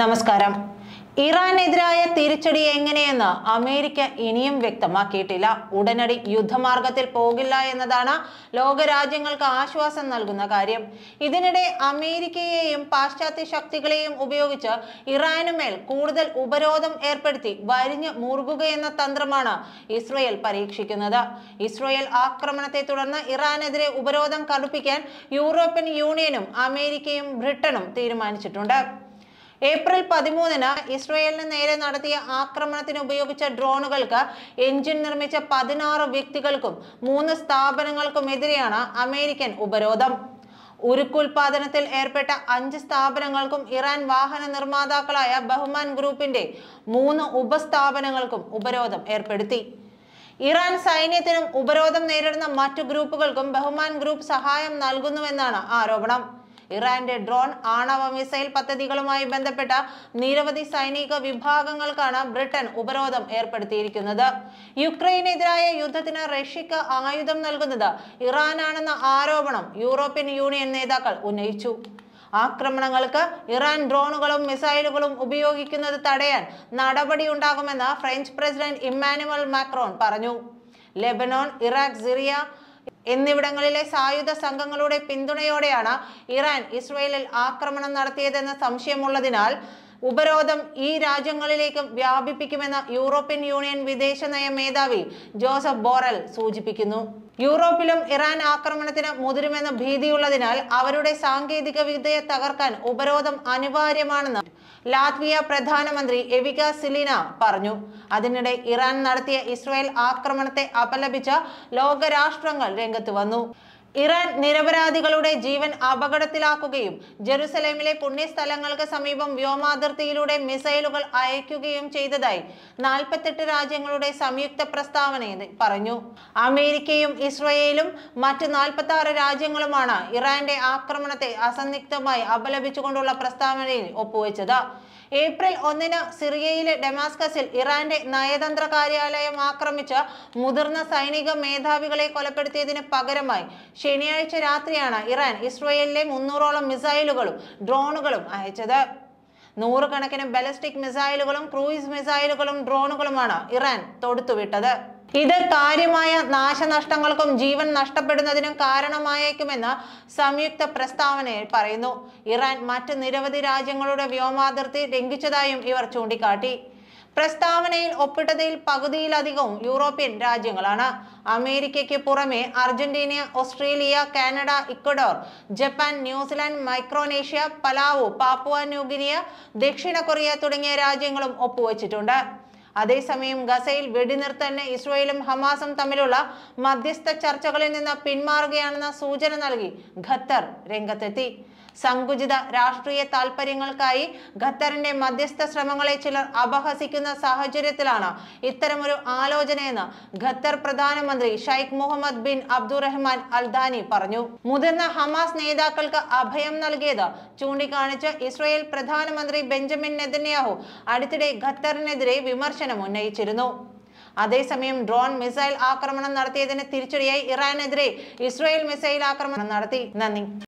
നമസ്കാരം ഇറാനെതിരായ തിരിച്ചടി എങ്ങനെയെന്ന് അമേരിക്ക ഇനിയും വ്യക്തമാക്കിയിട്ടില്ല ഉടനടി യുദ്ധമാർഗത്തിൽ പോകില്ല എന്നതാണ് ലോകരാജ്യങ്ങൾക്ക് ആശ്വാസം നൽകുന്ന കാര്യം ഇതിനിടെ അമേരിക്കയെയും പാശ്ചാത്യ ശക്തികളെയും ഉപയോഗിച്ച് ഇറാനുമേൽ കൂടുതൽ ഉപരോധം ഏർപ്പെടുത്തി വരിഞ്ഞ് മുറുകുകയെന്ന തന്ത്രമാണ് ഇസ്രയേൽ പരീക്ഷിക്കുന്നത് ഇസ്രയേൽ ആക്രമണത്തെ തുടർന്ന് ഇറാനെതിരെ ഉപരോധം കടുപ്പിക്കാൻ യൂറോപ്യൻ യൂണിയനും അമേരിക്കയും ബ്രിട്ടനും തീരുമാനിച്ചിട്ടുണ്ട് ഏപ്രിൽ പതിമൂന്നിന് ഇസ്രയേലിന് നേരെ നടത്തിയ ആക്രമണത്തിന് ഉപയോഗിച്ച ഡ്രോണുകൾക്ക് എഞ്ചിൻ നിർമ്മിച്ച പതിനാറ് വ്യക്തികൾക്കും മൂന്ന് സ്ഥാപനങ്ങൾക്കും എതിരെയാണ് അമേരിക്കൻ ഉപരോധം ഉരുക്കുൽപാദനത്തിൽ ഏർപ്പെട്ട അഞ്ച് സ്ഥാപനങ്ങൾക്കും ഇറാൻ വാഹന നിർമ്മാതാക്കളായ ബഹുമാൻ ഗ്രൂപ്പിന്റെ മൂന്ന് ഉപസ്ഥാപനങ്ങൾക്കും ഉപരോധം ഏർപ്പെടുത്തി ഇറാൻ സൈന്യത്തിനും ഉപരോധം നേരിടുന്ന മറ്റു ഗ്രൂപ്പുകൾക്കും ബഹുമാൻ ഗ്രൂപ്പ് സഹായം നൽകുന്നുവെന്നാണ് ആരോപണം ഇറാന്റെ ഡ്രോൺ ആണവ മിസൈൽ പദ്ധതികളുമായി ബന്ധപ്പെട്ട നിരവധി സൈനിക വിഭാഗങ്ങൾക്കാണ് ബ്രിട്ടൻ ഉപരോധം ഏർപ്പെടുത്തിയിരിക്കുന്നത് യുക്രൈനെതിരായ യുദ്ധത്തിന് റഷ്യക്ക് ആയുധം നൽകുന്നത് ഇറാനാണെന്ന ആരോപണം യൂറോപ്യൻ യൂണിയൻ നേതാക്കൾ ഉന്നയിച്ചു ആക്രമണങ്ങൾക്ക് ഇറാൻ ഡ്രോണുകളും മിസൈലുകളും ഉപയോഗിക്കുന്നത് തടയാൻ നടപടിയുണ്ടാകുമെന്ന് ഫ്രഞ്ച് പ്രസിഡന്റ് ഇമ്മാനുവൽ മാക്രോൺ പറഞ്ഞു ലെബനോൺ ഇറാഖ് സിറിയ എന്നിവിടങ്ങളിലെ സായുധ സംഘങ്ങളുടെ പിന്തുണയോടെയാണ് ഇറാൻ ഇസ്രയേലിൽ ആക്രമണം നടത്തിയതെന്ന സംശയമുള്ളതിനാൽ ഉപരോധം ഈ രാജ്യങ്ങളിലേക്കും വ്യാപിപ്പിക്കുമെന്ന് യൂറോപ്യൻ യൂണിയൻ വിദേശ നയ മേധാവി ജോസഫ് ബോറൽ സൂചിപ്പിക്കുന്നു യൂറോപ്പിലും ഇറാൻ ആക്രമണത്തിന് മുതിരുമെന്ന ഭീതിയുള്ളതിനാൽ അവരുടെ സാങ്കേതിക വിദ്യയെ തകർക്കാൻ ഉപരോധം അനിവാര്യമാണെന്ന് ലാത്വിയ പ്രധാനമന്ത്രി എവിക സിലിന പറഞ്ഞു അതിനിടെ ഇറാൻ നടത്തിയ ഇസ്രായേൽ ആക്രമണത്തെ അപലപിച്ച ലോകരാഷ്ട്രങ്ങൾ രംഗത്ത് വന്നു ഇറാൻ നിരപരാധികളുടെ ജീവൻ അപകടത്തിലാക്കുകയും ജെറുസലേമിലെ പുണ്യസ്ഥലങ്ങൾക്ക് സമീപം വ്യോമാതിർത്തിയിലൂടെ മിസൈലുകൾ അയക്കുകയും ചെയ്തതായി നാൽപ്പത്തെട്ട് രാജ്യങ്ങളുടെ സംയുക്ത പ്രസ്താവനയെന്ന് പറഞ്ഞു അമേരിക്കയും ഇസ്രയേലും മറ്റ് നാൽപ്പത്തി ആറ് രാജ്യങ്ങളുമാണ് ഇറാന്റെ ആക്രമണത്തെ അസന്നിഗ്ധമായി അപലപിച്ചുകൊണ്ടുള്ള പ്രസ്താവനയിൽ ഒപ്പുവെച്ചത് ഏപ്രിൽ ഒന്നിന് സിറിയയിലെ ഡെമാസ്കസിൽ ഇറാന്റെ നയതന്ത്ര കാര്യാലയം ആക്രമിച്ച മുതിർന്ന സൈനിക മേധാവികളെ കൊലപ്പെടുത്തിയതിന് പകരമായി ശനിയാഴ്ച രാത്രിയാണ് ഇറാൻ ഇസ്രയേലിലെ മുന്നൂറോളം മിസൈലുകളും ഡ്രോണുകളും അയച്ചത് നൂറുകണക്കിന് ബലസ്റ്റിക് മിസൈലുകളും ക്രൂയിസ് മിസൈലുകളും ഡ്രോണുകളുമാണ് ഇറാൻ തൊടുത്തുവിട്ടത് ഇത് കാര്യമായ നാശനഷ്ടങ്ങൾക്കും ജീവൻ നഷ്ടപ്പെടുന്നതിനും കാരണമായേക്കുമെന്ന് സംയുക്ത പ്രസ്താവനയിൽ പറയുന്നു ഇറാൻ മറ്റ് നിരവധി രാജ്യങ്ങളുടെ വ്യോമാതിർത്തി ലംഘിച്ചതായും ഇവർ ചൂണ്ടിക്കാട്ടി പ്രസ്താവനയിൽ ഒപ്പിട്ടതിൽ പകുതിയിലധികവും യൂറോപ്യൻ രാജ്യങ്ങളാണ് അമേരിക്കയ്ക്ക് പുറമെ Argentina Australia Canada Ecuador Japan New Zealand Micronesia Palau Papua New Guinea ദക്ഷിണ കൊറിയ തുടങ്ങിയ രാജ്യങ്ങളും ഒപ്പുവച്ചിട്ടുണ്ട് അതേസമയം ഗസയിൽ വെടിനിർത്തലിന് ഇസ്രയേലും ഹമാസും തമ്മിലുള്ള മധ്യസ്ഥ ചർച്ചകളിൽ നിന്ന് പിന്മാറുകയാണെന്ന സൂചന നൽകി ഖത്തർ രംഗത്തെത്തി സങ്കുചിത രാഷ്ട്രീയ താൽപര്യങ്ങൾക്കായി ഖത്തറിന്റെ മധ്യസ്ഥ ശ്രമങ്ങളെ ചിലർ അപഹസിക്കുന്ന സാഹചര്യത്തിലാണ് ഇത്തരമൊരു ആലോചനയെന്ന് ഖത്തർ പ്രധാനമന്ത്രി Sheikh Mohammed bin Abdulrahman Al Thani പറഞ്ഞു മുതിർന്ന ഹമാസ് നേതാക്കൾക്ക് അഭയം നൽകിയത് ചൂണ്ടിക്കാണിച്ച് ഇസ്രയേൽ പ്രധാനമന്ത്രി ബെഞ്ചമിൻ നെതന്യാഹു അടുത്തിടെ ഖത്തറിനെതിരെ വിമർശനം ഉന്നയിച്ചിരുന്നു അതേസമയം ഡ്രോൺ മിസൈൽ ആക്രമണം നടത്തിയതിന് തിരിച്ചടിയായി ഇറാനെതിരെ ഇസ്രയേൽ മിസൈൽ ആക്രമണം നടത്തി നന്ദി